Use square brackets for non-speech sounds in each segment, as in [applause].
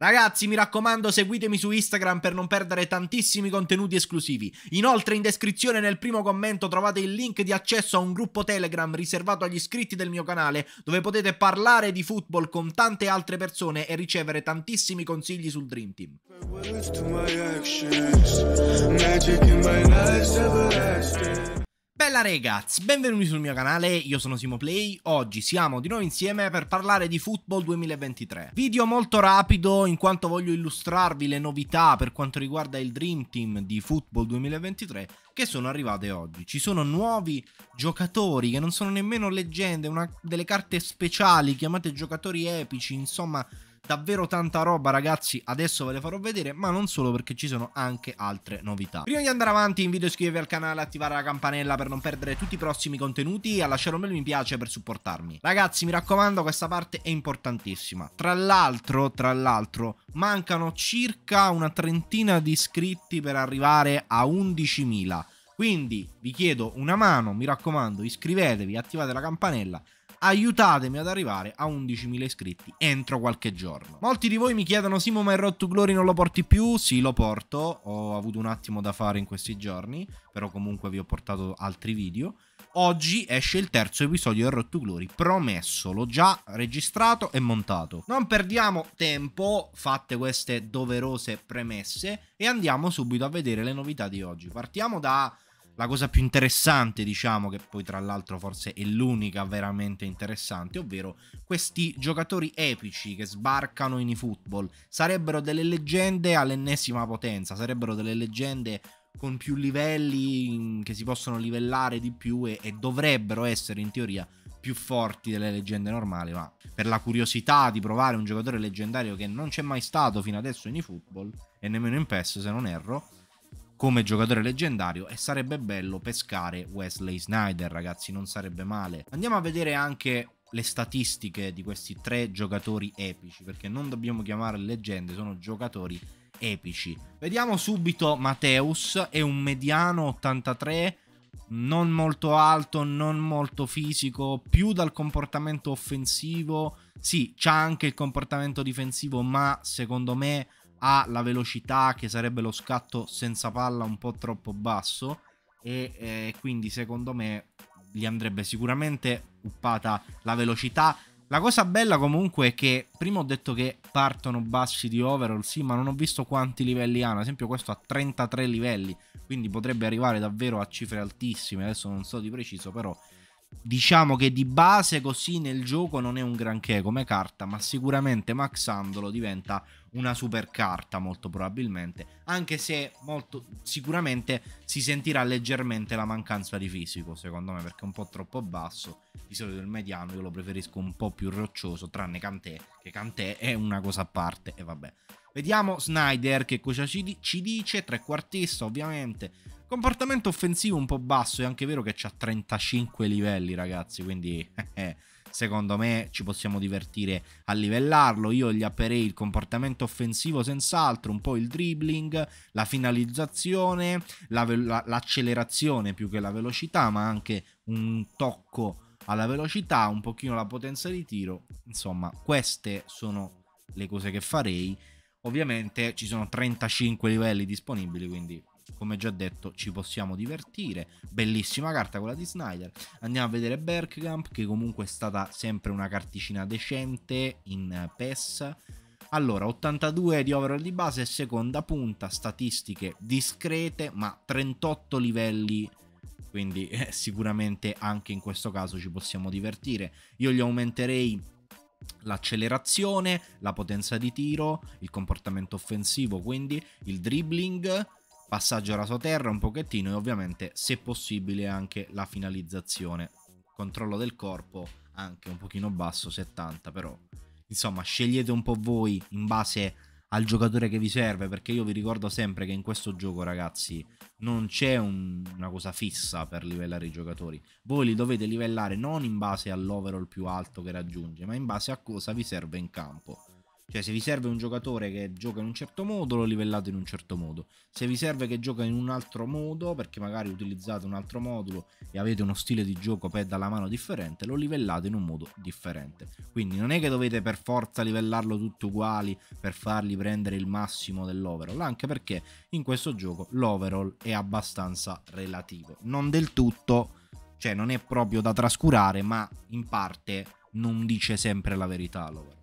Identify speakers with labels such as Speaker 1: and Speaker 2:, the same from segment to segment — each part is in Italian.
Speaker 1: Ragazzi, mi raccomando, seguitemi su Instagram per non perdere tantissimi contenuti esclusivi. Inoltre, in descrizione nel primo commento trovate il link di accesso a un gruppo Telegram riservato agli iscritti del mio canale, dove potete parlare di football con tante altre persone e ricevere tantissimi consigli sul Dream Team. Bella ragazzi, benvenuti sul mio canale, io sono SimoPlay, oggi siamo di nuovo insieme per parlare di Football 2023. Video molto rapido in quanto voglio illustrarvi le novità per quanto riguarda il Dream Team di Football 2023 che sono arrivate oggi. Ci sono nuovi giocatori che non sono nemmeno leggende, una delle carte speciali chiamate giocatori epici, insomma davvero tanta roba ragazzi, adesso ve le farò vedere, ma non solo perché ci sono anche altre novità. Prima di andare avanti invito a iscrivervi al canale, attivare la campanella per non perdere tutti i prossimi contenuti e a lasciare un bel mi piace per supportarmi. Ragazzi mi raccomando questa parte è importantissima. Tra l'altro, tra l'altro, mancano circa una trentina di iscritti per arrivare a 11.000. Quindi vi chiedo una mano, mi raccomando, iscrivetevi, attivate la campanella aiutatemi ad arrivare a 11.000 iscritti entro qualche giorno. Molti di voi mi chiedono Simo ma il Road to Glory non lo porti più? Sì lo porto, ho avuto un attimo da fare in questi giorni, però comunque vi ho portato altri video. Oggi esce il terzo episodio del Road to Glory, promesso, l'ho già registrato e montato. Non perdiamo tempo, fatte queste doverose premesse e andiamo subito a vedere le novità di oggi. Partiamo da la cosa più interessante, diciamo, che poi tra l'altro forse è l'unica veramente interessante, ovvero questi giocatori epici che sbarcano in eFootball. Sarebbero delle leggende all'ennesima potenza, sarebbero delle leggende con più livelli che si possono livellare di più e, e dovrebbero essere in teoria più forti delle leggende normali, ma per la curiosità di provare un giocatore leggendario che non c'è mai stato fino adesso in eFootball e nemmeno in PES se non erro, come giocatore leggendario e sarebbe bello pescare Wesley Snyder, ragazzi, non sarebbe male. Andiamo a vedere anche le statistiche di questi tre giocatori epici, perché non dobbiamo chiamare leggende, sono giocatori epici. Vediamo subito Mateus, è un mediano 83, non molto alto, non molto fisico, più dal comportamento offensivo. Sì, c'ha anche il comportamento difensivo, ma secondo me ha la velocità che sarebbe lo scatto senza palla un po' troppo basso e eh, quindi secondo me gli andrebbe sicuramente uppata la velocità. La cosa bella comunque è che prima ho detto che partono bassi di overall, sì, ma non ho visto quanti livelli hanno. Ad esempio questo ha 33 livelli, quindi potrebbe arrivare davvero a cifre altissime. Adesso non so di preciso, però Diciamo che di base così nel gioco non è un granché come carta, ma sicuramente maxandolo diventa una super carta molto probabilmente, anche se molto, sicuramente si sentirà leggermente la mancanza di fisico, secondo me, perché è un po' troppo basso. Di solito il mediano io lo preferisco un po' più roccioso, tranne Cantè, che Cantè è una cosa a parte e vabbè. Vediamo Snyder che cosa ci, dice, trequartista ovviamente, Comportamento offensivo un po' basso, è anche vero che c'ha 35 livelli ragazzi, quindi [laughs] eh, secondo me ci possiamo divertire a livellarlo. Io gli apperei il comportamento offensivo senz'altro, un po' il dribbling, la finalizzazione, la la l'accelerazione più che la velocità, ma anche un tocco alla velocità, un pochino la potenza di tiro. Insomma, queste sono le cose che farei. Ovviamente ci sono 35 livelli disponibili, quindi come già detto ci possiamo divertire bellissima carta quella di Snyder andiamo a vedere Bergkamp che comunque è stata sempre una carticina decente in PES allora, 82 di overall di base, seconda punta, statistiche discrete, ma 38 livelli quindi eh, sicuramente anche in questo caso ci possiamo divertire. Io gli aumenterei l'accelerazione, la potenza di tiro, il comportamento offensivo, quindi il dribbling, passaggio raso terra un pochettino e ovviamente se possibile anche la finalizzazione controllo del corpo anche un pochino basso 70 però insomma scegliete un po' voi in base al giocatore che vi serve perché io vi ricordo sempre che in questo gioco ragazzi non c'è un, una cosa fissa per livellare i giocatori voi li dovete livellare non in base all'overall più alto che raggiunge ma in base a cosa vi serve in campo cioè, se vi serve un giocatore che gioca in un certo modo, lo livellate in un certo modo. Se vi serve che gioca in un altro modo, perché magari utilizzate un altro modulo e avete uno stile di gioco per dalla mano differente, lo livellate in un modo differente. Quindi non è che dovete per forza livellarlo tutti uguali per fargli prendere il massimo dell'overall, anche perché in questo gioco l'overall è abbastanza relativo. Non del tutto, cioè non è proprio da trascurare, ma in parte non dice sempre la verità l'overall.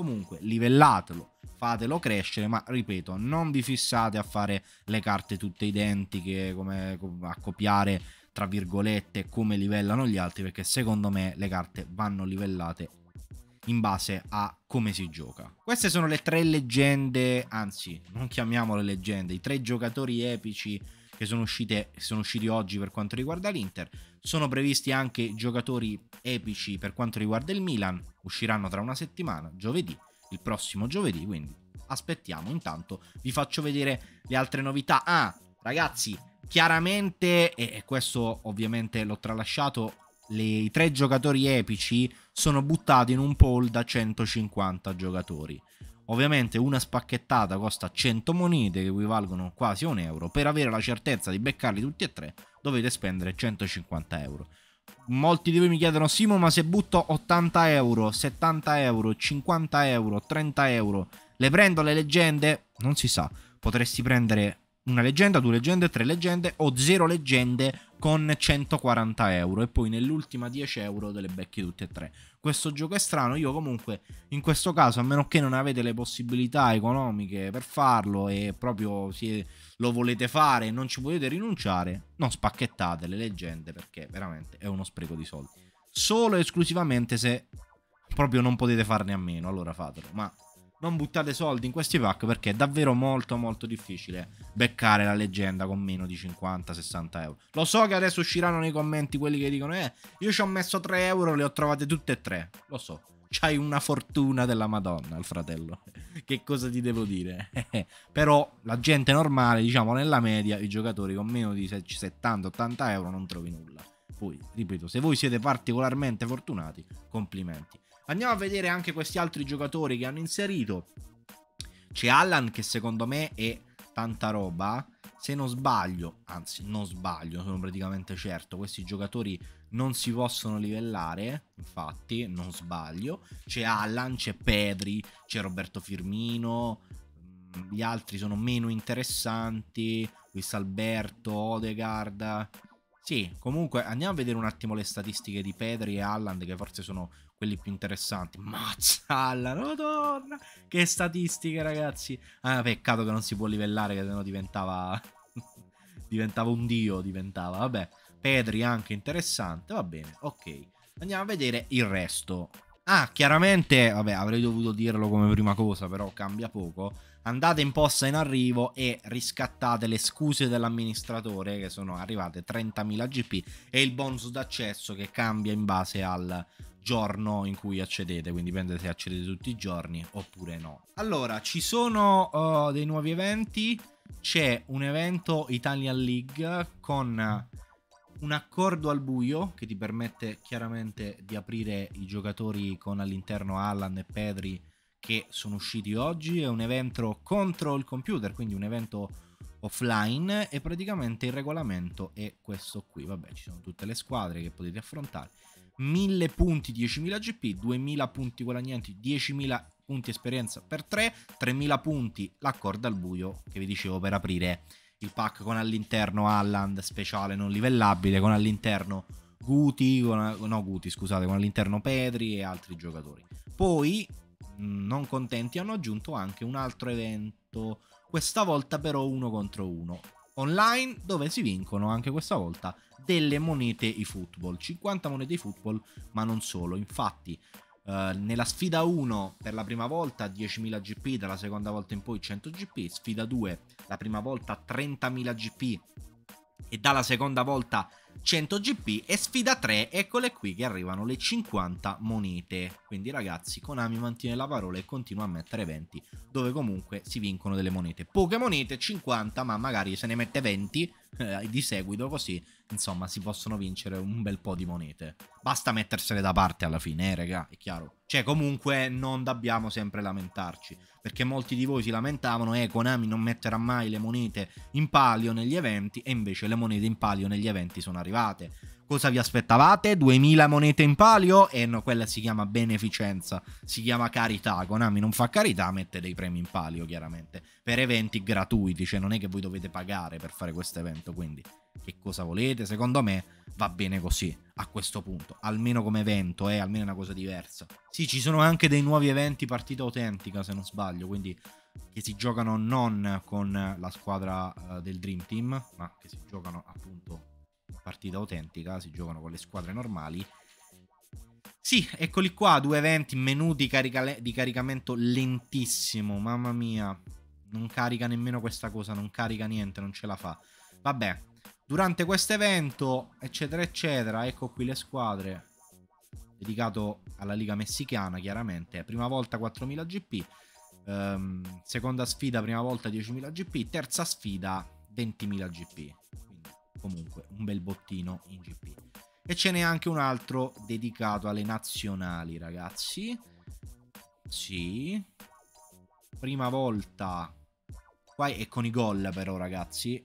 Speaker 1: Comunque livellatelo, fatelo crescere, ma ripeto, non vi fissate a fare le carte tutte identiche, come, a copiare tra virgolette come livellano gli altri, perché secondo me le carte vanno livellate in base a come si gioca. Queste sono le tre leggende, anzi non chiamiamole leggende, i tre giocatori epici che sono, uscite, sono usciti oggi per quanto riguarda l'Inter. Sono previsti anche giocatori epici per quanto riguarda il Milan, usciranno tra una settimana, giovedì, il prossimo giovedì, quindi aspettiamo. Intanto vi faccio vedere le altre novità. Ah, ragazzi, chiaramente, e questo ovviamente l'ho tralasciato, le, i tre giocatori epici sono buttati in un pool da 150 giocatori. Ovviamente una spacchettata costa 100 monete che equivalgono quasi a un euro. Per avere la certezza di beccarli tutti e tre dovete spendere 150 euro. Molti di voi mi chiedono, Simo, ma se butto 80 euro, 70 euro, 50 euro, 30 euro, le prendo le leggende? Non si sa, potresti prendere una leggenda, due leggende, tre leggende o zero leggende con 140 euro e poi nell'ultima 10 euro delle becche tutte e tre. Questo gioco è strano, io comunque in questo caso a meno che non avete le possibilità economiche per farlo e proprio se lo volete fare e non ci potete rinunciare, non spacchettate le leggende perché veramente è uno spreco di soldi. Solo e esclusivamente se proprio non potete farne a meno, allora fatelo, ma non buttate soldi in questi pack perché è davvero molto molto difficile beccare la leggenda con meno di 50-60 euro. Lo so che adesso usciranno nei commenti quelli che dicono eh, io ci ho messo 3 euro, le ho trovate tutte e tre, lo so. C'hai una fortuna della Madonna, il fratello. [laughs] che cosa ti devo dire? [laughs] Però la gente normale, diciamo nella media, i giocatori con meno di 70-80 euro non trovi nulla. Poi, ripeto, se voi siete particolarmente fortunati, complimenti. Andiamo a vedere anche questi altri giocatori che hanno inserito. C'è Allan che secondo me è tanta roba. Se non sbaglio, anzi non sbaglio, sono praticamente certo, questi giocatori non si possono livellare, infatti non sbaglio. C'è Allan, c'è Pedri, c'è Roberto Firmino, mm, gli altri sono meno interessanti, Luis Alberto, Odegaard. Sì, comunque andiamo a vedere un attimo le statistiche di Pedri e Allan che forse sono quelli più interessanti. Mazzalla, madonna! Che statistiche, ragazzi! Ah, peccato che non si può livellare, che sennò diventava... [laughs] diventava un dio, diventava, vabbè. Pedri anche interessante, va bene, ok. Andiamo a vedere il resto. Ah, chiaramente, vabbè, avrei dovuto dirlo come prima cosa, però cambia poco. Andate in posta in arrivo e riscattate le scuse dell'amministratore, che sono arrivate 30.000 GP, e il bonus d'accesso che cambia in base al giorno in cui accedete, quindi dipende se accedete tutti i giorni oppure no. Allora, ci sono uh, dei nuovi eventi, c'è un evento Italian League con un accordo al buio che ti permette chiaramente di aprire i giocatori con all'interno Allan e Pedri che sono usciti oggi, è un evento contro il computer, quindi un evento offline e praticamente il regolamento è questo qui. Vabbè, ci sono tutte le squadre che potete affrontare. 1000 punti, 10.000 GP, 2000 punti guadagnati, 10.000 punti esperienza per 3, 3.000 punti la corda al buio che vi dicevo per aprire il pack con all'interno Alland speciale non livellabile, con all'interno Guti, con, no Guti scusate, con all'interno Pedri e altri giocatori. Poi, mm, non contenti, hanno aggiunto anche un altro evento, questa volta però uno contro uno, online dove si vincono anche questa volta delle monete e football 50 monete e football ma non solo, infatti eh, nella sfida 1 per la prima volta 10.000 GP, dalla seconda volta in poi 100 GP, sfida 2 la prima volta 30.000 GP e dalla seconda volta 100 GP e sfida 3, eccole qui che arrivano le 50 monete. Quindi ragazzi, Konami mantiene la parola e continua a mettere 20, dove comunque si vincono delle monete. Poche monete, 50, ma magari se ne mette 20 eh, di seguito, così insomma si possono vincere un bel po' di monete. Basta mettersele da parte alla fine, eh raga, è chiaro. Cioè comunque non dobbiamo sempre lamentarci, perché molti di voi si lamentavano, eh Konami non metterà mai le monete in palio negli eventi, e invece le monete in palio negli eventi sono arrivate Cosa vi aspettavate? 2000 monete in palio? E no, quella si chiama beneficenza, si chiama carità. Konami non fa carità, mette dei premi in palio, chiaramente, per eventi gratuiti, cioè non è che voi dovete pagare per fare questo evento, quindi che cosa volete? Secondo me va bene così a questo punto, almeno come evento, è eh, almeno una cosa diversa. Sì, ci sono anche dei nuovi eventi partita autentica, se non sbaglio, quindi che si giocano non con la squadra uh, del Dream Team, ma che si giocano appunto partita autentica, si giocano con le squadre normali. Sì, eccoli qua, due eventi, menu di, carica- di caricamento lentissimo, mamma mia. Non carica nemmeno questa cosa, non carica niente, non ce la fa. Vabbè, durante questo evento, eccetera, eccetera, ecco qui le squadre. Dedicato alla Liga Messicana, chiaramente. Prima volta 4000 GP, ehm, seconda sfida, prima volta 10.000 GP, terza sfida 20.000 GP comunque un bel bottino in GP. E ce n'è anche un altro dedicato alle nazionali, ragazzi. Sì. Prima volta. Qua è con i gol però, ragazzi.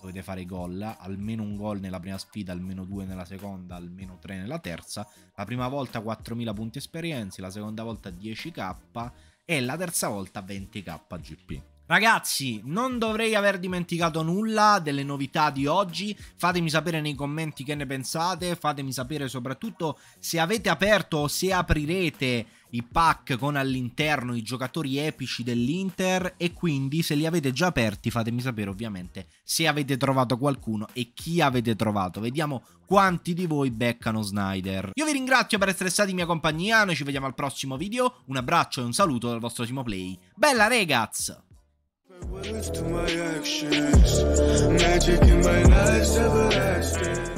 Speaker 1: Dovete fare i gol. Almeno un gol nella prima sfida, almeno due nella seconda, almeno tre nella terza. La prima volta 4.000 punti esperienze, la seconda volta 10k e la terza volta 20k GP. Ragazzi, non dovrei aver dimenticato nulla delle novità di oggi, fatemi sapere nei commenti che ne pensate, fatemi sapere soprattutto se avete aperto o se aprirete i pack con all'interno i giocatori epici dell'Inter e quindi se li avete già aperti fatemi sapere ovviamente se avete trovato qualcuno e chi avete trovato. Vediamo quanti di voi beccano Snyder. Io vi ringrazio per essere stati in mia compagnia, noi ci vediamo al prossimo video, un abbraccio e un saluto dal vostro Timo Play. Bella regaz! Words to my actions, magic in my life's everlasting.